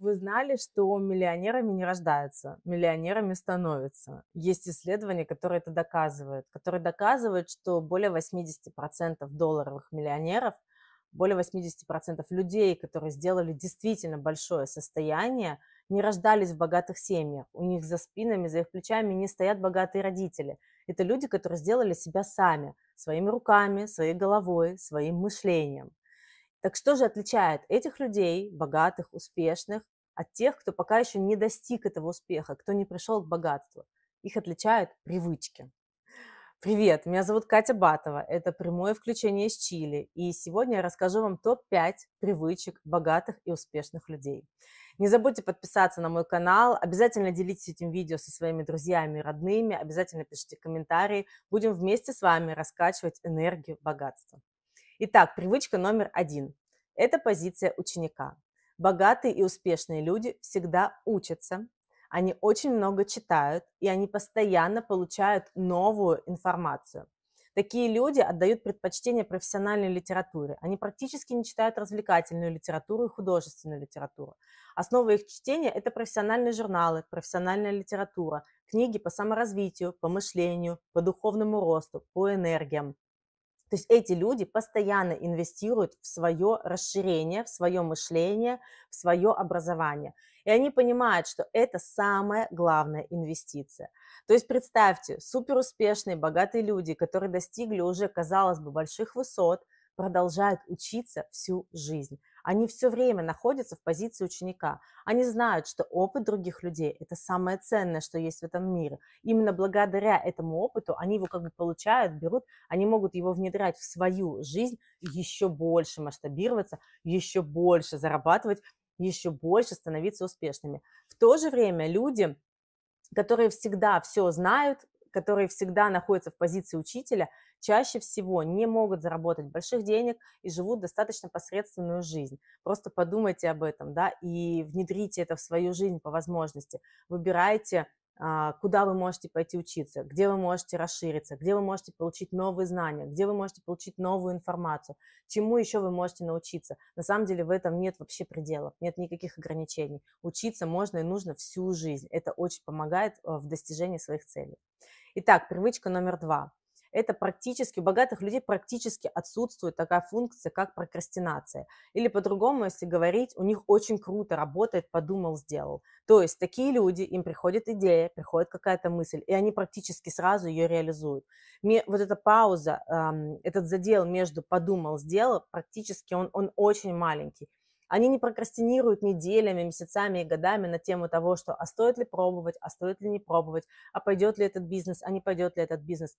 Вы знали, что миллионерами не рождаются, миллионерами становятся. Есть исследования, которые это доказывают, которые доказывают, что более 80% долларовых миллионеров, более 80% людей, которые сделали действительно большое состояние, не рождались в богатых семьях. У них за спинами, за их плечами не стоят богатые родители. Это люди, которые сделали себя сами, своими руками, своей головой, своим мышлением. Так что же отличает этих людей, богатых, успешных, от тех, кто пока еще не достиг этого успеха, кто не пришел к богатству. Их отличают привычки. Привет, меня зовут Катя Батова, это прямое включение из Чили, и сегодня я расскажу вам топ-5 привычек богатых и успешных людей. Не забудьте подписаться на мой канал, обязательно делитесь этим видео со своими друзьями и родными, обязательно пишите комментарии, будем вместе с вами раскачивать энергию богатства. Итак, привычка номер один – это позиция ученика. Богатые и успешные люди всегда учатся, они очень много читают, и они постоянно получают новую информацию. Такие люди отдают предпочтение профессиональной литературе. Они практически не читают развлекательную литературу и художественную литературу. Основа их чтения – это профессиональные журналы, профессиональная литература, книги по саморазвитию, по мышлению, по духовному росту, по энергиям. То есть эти люди постоянно инвестируют в свое расширение, в свое мышление, в свое образование. И они понимают, что это самая главная инвестиция. То есть представьте, суперуспешные, богатые люди, которые достигли уже, казалось бы, больших высот, продолжают учиться всю жизнь. Они все время находятся в позиции ученика. Они знают, что опыт других людей – это самое ценное, что есть в этом мире. Именно благодаря этому опыту они его как бы получают, берут, они могут его внедрять в свою жизнь, еще больше масштабироваться, еще больше зарабатывать, еще больше становиться успешными. В то же время люди, которые всегда все знают, которые всегда находятся в позиции учителя, чаще всего не могут заработать больших денег и живут достаточно посредственную жизнь. Просто подумайте об этом, да, и внедрите это в свою жизнь по возможности. Выбирайте а, куда вы можете пойти учиться, где вы можете расшириться, где вы можете получить новые знания, где вы можете получить новую информацию, чему еще вы можете научиться. На самом деле в этом нет вообще пределов, нет никаких ограничений. Учиться можно и нужно всю жизнь. Это очень помогает а, в достижении своих целей. Итак, привычка номер два. Это практически, у богатых людей практически отсутствует такая функция, как прокрастинация. Или по-другому, если говорить, у них очень круто работает, подумал, сделал. То есть такие люди, им приходит идея, приходит какая-то мысль, и они практически сразу ее реализуют. Мне, вот эта пауза, эм, этот задел между подумал, сделал, практически он, он очень маленький. Они не прокрастинируют неделями, месяцами и годами на тему того, что а стоит ли пробовать, а стоит ли не пробовать, а пойдет ли этот бизнес, а не пойдет ли этот бизнес.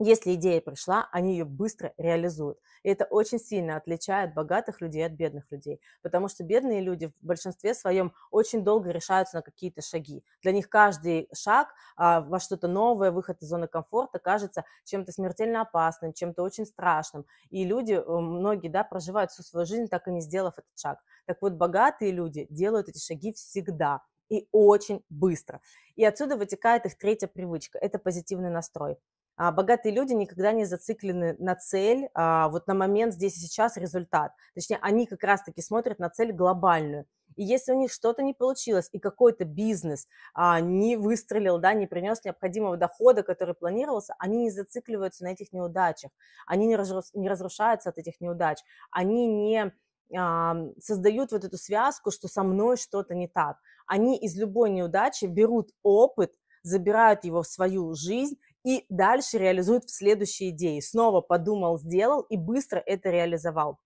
Если идея пришла, они ее быстро реализуют. И это очень сильно отличает богатых людей от бедных людей, потому что бедные люди в большинстве своем очень долго решаются на какие-то шаги. Для них каждый шаг а, во что-то новое, выход из зоны комфорта кажется чем-то смертельно опасным, чем-то очень страшным. И люди, э, многие, да, проживают всю свою жизнь, так и не сделав этот шаг. Так вот, богатые люди делают эти шаги всегда и очень быстро. И отсюда вытекает их третья привычка – это позитивный настрой. А, богатые люди никогда не зациклены на цель, а, вот на момент здесь и сейчас результат. Точнее, они как раз-таки смотрят на цель глобальную. И если у них что-то не получилось, и какой-то бизнес а, не выстрелил, да, не принес необходимого дохода, который планировался, они не зацикливаются на этих неудачах, они не, разру... не разрушаются от этих неудач, они не а, создают вот эту связку, что со мной что-то не так. Они из любой неудачи берут опыт, забирают его в свою жизнь, и дальше реализует в следующей идее. Снова подумал, сделал и быстро это реализовал.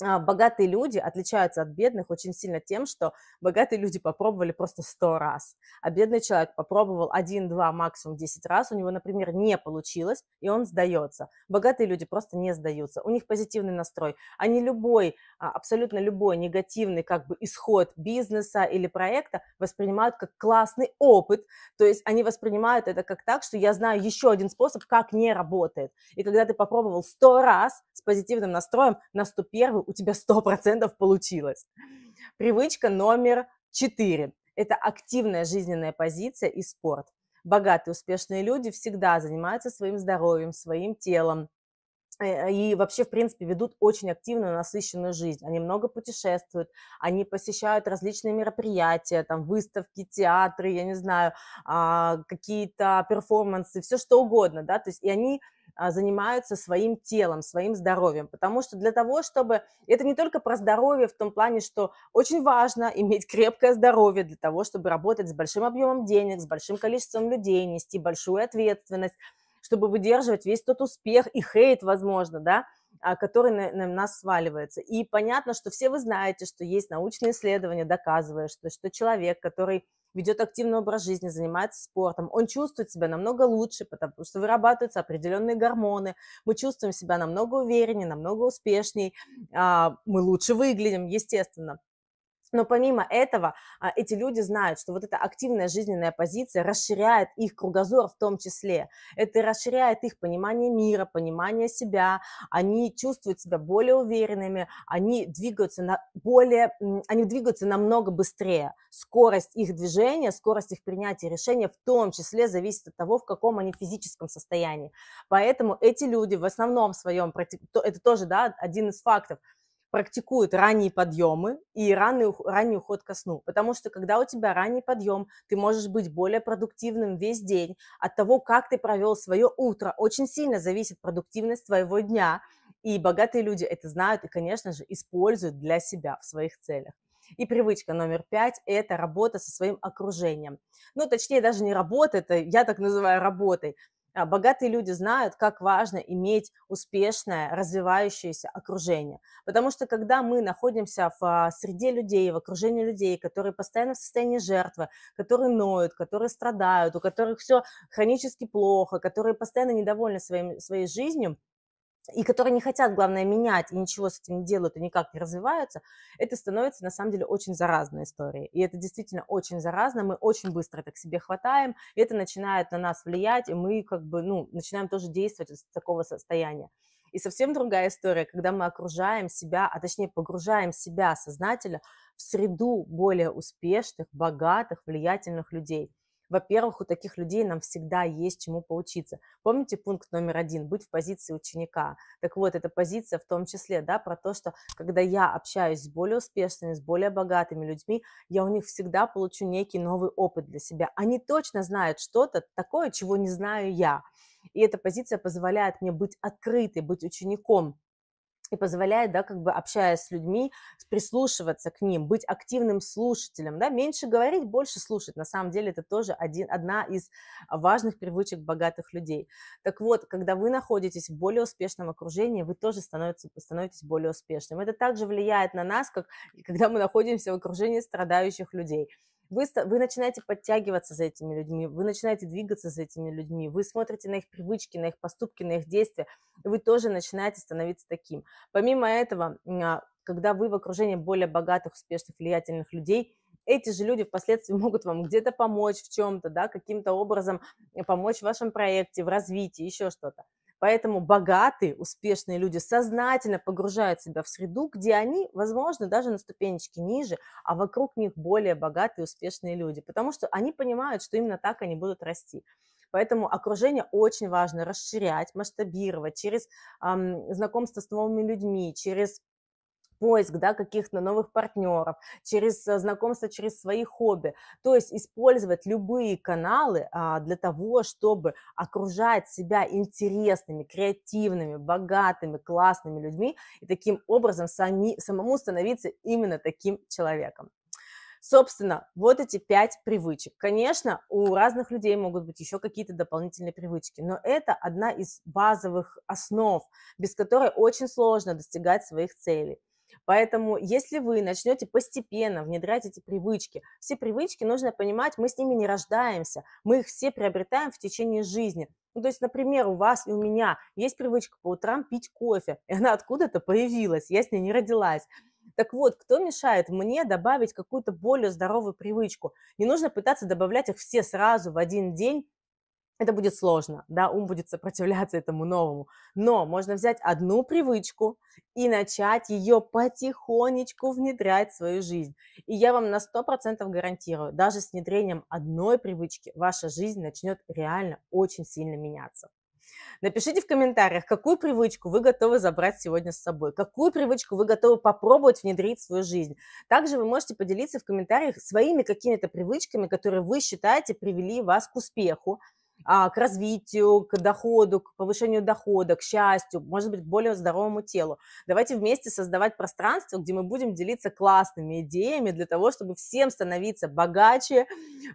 А, богатые люди отличаются от бедных очень сильно тем, что богатые люди попробовали просто сто раз, а бедный человек попробовал один, два, максимум десять раз, у него, например, не получилось, и он сдается. Богатые люди просто не сдаются, у них позитивный настрой. Они любой, а, абсолютно любой негативный как бы исход бизнеса или проекта воспринимают как классный опыт, то есть они воспринимают это как так, что я знаю еще один способ, как не работает. И когда ты попробовал сто раз с позитивным настроем, на 101 у тебя сто процентов получилось. Привычка номер четыре это активная жизненная позиция и спорт. Богатые, успешные люди всегда занимаются своим здоровьем, своим телом, э, и вообще, в принципе, ведут очень активную, насыщенную жизнь. Они много путешествуют, они посещают различные мероприятия, там, выставки, театры, я не знаю, а, какие-то перформансы, все что угодно, да, то есть и они а, занимаются своим телом, своим здоровьем. Потому что для того, чтобы... Это не только про здоровье в том плане, что очень важно иметь крепкое здоровье для того, чтобы работать с большим объемом денег, с большим количеством людей, нести большую ответственность, чтобы выдерживать весь тот успех и хейт, возможно, да, а, который на, на нас сваливается. И понятно, что все вы знаете, что есть научные исследования, доказывая, что, что человек, который ведет активный образ жизни, занимается спортом, он чувствует себя намного лучше, потому что вырабатываются определенные гормоны, мы чувствуем себя намного увереннее, намного успешнее, а, мы лучше выглядим, естественно. Но помимо этого, а, эти люди знают, что вот эта активная жизненная позиция расширяет их кругозор в том числе. Это расширяет их понимание мира, понимание себя. Они чувствуют себя более уверенными, они двигаются, на более, они двигаются намного быстрее. Скорость их движения, скорость их принятия решения в том числе зависит от того, в каком они физическом состоянии. Поэтому эти люди в основном своем, это тоже да, один из фактов – практикуют ранние подъемы и ранний, ранний уход ко сну. Потому что когда у тебя ранний подъем, ты можешь быть более продуктивным весь день. От того, как ты провел свое утро, очень сильно зависит продуктивность твоего дня. И богатые люди это знают и, конечно же, используют для себя в своих целях. И привычка номер пять – это работа со своим окружением. Ну, точнее, даже не работа, это я так называю работой – а, богатые люди знают, как важно иметь успешное, развивающееся окружение. Потому что когда мы находимся в а, среде людей, в окружении людей, которые постоянно в состоянии жертвы, которые ноют, которые страдают, у которых все хронически плохо, которые постоянно недовольны своим, своей жизнью, и которые не хотят, главное, менять и ничего с этим не делают и никак не развиваются, это становится на самом деле очень заразной историей. И это действительно очень заразно, мы очень быстро это к себе хватаем, и это начинает на нас влиять, и мы как бы, ну, начинаем тоже действовать из такого состояния. И совсем другая история, когда мы окружаем себя, а точнее погружаем себя сознательно в среду более успешных, богатых, влиятельных людей. Во-первых, у таких людей нам всегда есть чему поучиться. Помните пункт номер один – быть в позиции ученика? Так вот, эта позиция в том числе, да, про то, что когда я общаюсь с более успешными, с более богатыми людьми, я у них всегда получу некий новый опыт для себя. Они точно знают что-то такое, чего не знаю я. И эта позиция позволяет мне быть открытой, быть учеником, и позволяет, да, как бы общаясь с людьми, прислушиваться к ним, быть активным слушателем, да, меньше говорить, больше слушать. На самом деле это тоже один, одна из важных привычек богатых людей. Так вот, когда вы находитесь в более успешном окружении, вы тоже становитесь, становитесь более успешным. Это также влияет на нас, как когда мы находимся в окружении страдающих людей. Вы, вы начинаете подтягиваться за этими людьми, вы начинаете двигаться за этими людьми, вы смотрите на их привычки, на их поступки, на их действия, и вы тоже начинаете становиться таким. Помимо этого, а, когда вы в окружении более богатых, успешных, влиятельных людей, эти же люди впоследствии могут вам где-то помочь в чем-то, да, каким-то образом помочь в вашем проекте, в развитии, еще что-то. Поэтому богатые, успешные люди сознательно погружают себя в среду, где они, возможно, даже на ступенечке ниже, а вокруг них более богатые, успешные люди, потому что они понимают, что именно так они будут расти. Поэтому окружение очень важно расширять, масштабировать через эм, знакомство с новыми людьми, через поиск да, каких-то новых партнеров, через э, знакомство, через свои хобби. То есть использовать любые каналы а, для того, чтобы окружать себя интересными, креативными, богатыми, классными людьми и таким образом сами, самому становиться именно таким человеком. Собственно, вот эти пять привычек. Конечно, у разных людей могут быть еще какие-то дополнительные привычки, но это одна из базовых основ, без которой очень сложно достигать своих целей. Поэтому, если вы начнете постепенно внедрять эти привычки, все привычки нужно понимать, мы с ними не рождаемся, мы их все приобретаем в течение жизни. Ну, то есть, например, у вас и у меня есть привычка по утрам пить кофе, и она откуда-то появилась, я с ней не родилась. Так вот, кто мешает мне добавить какую-то более здоровую привычку? Не нужно пытаться добавлять их все сразу в один день, это будет сложно, да, ум будет сопротивляться этому новому. Но можно взять одну привычку и начать ее потихонечку внедрять в свою жизнь. И я вам на 100% гарантирую, даже с внедрением одной привычки ваша жизнь начнет реально очень сильно меняться. Напишите в комментариях, какую привычку вы готовы забрать сегодня с собой, какую привычку вы готовы попробовать внедрить в свою жизнь. Также вы можете поделиться в комментариях своими какими-то привычками, которые вы считаете привели вас к успеху, а, к развитию, к доходу, к повышению дохода, к счастью, может быть, к более здоровому телу. Давайте вместе создавать пространство, где мы будем делиться классными идеями для того, чтобы всем становиться богаче,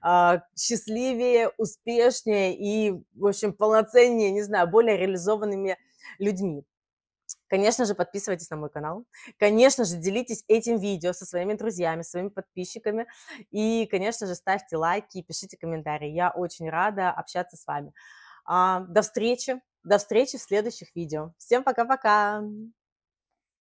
а, счастливее, успешнее и, в общем, полноценнее, не знаю, более реализованными людьми. Конечно же, подписывайтесь на мой канал. Конечно же, делитесь этим видео со своими друзьями, своими подписчиками. И, конечно же, ставьте лайки и пишите комментарии. Я очень рада общаться с вами. А, до встречи. До встречи в следующих видео. Всем пока-пока.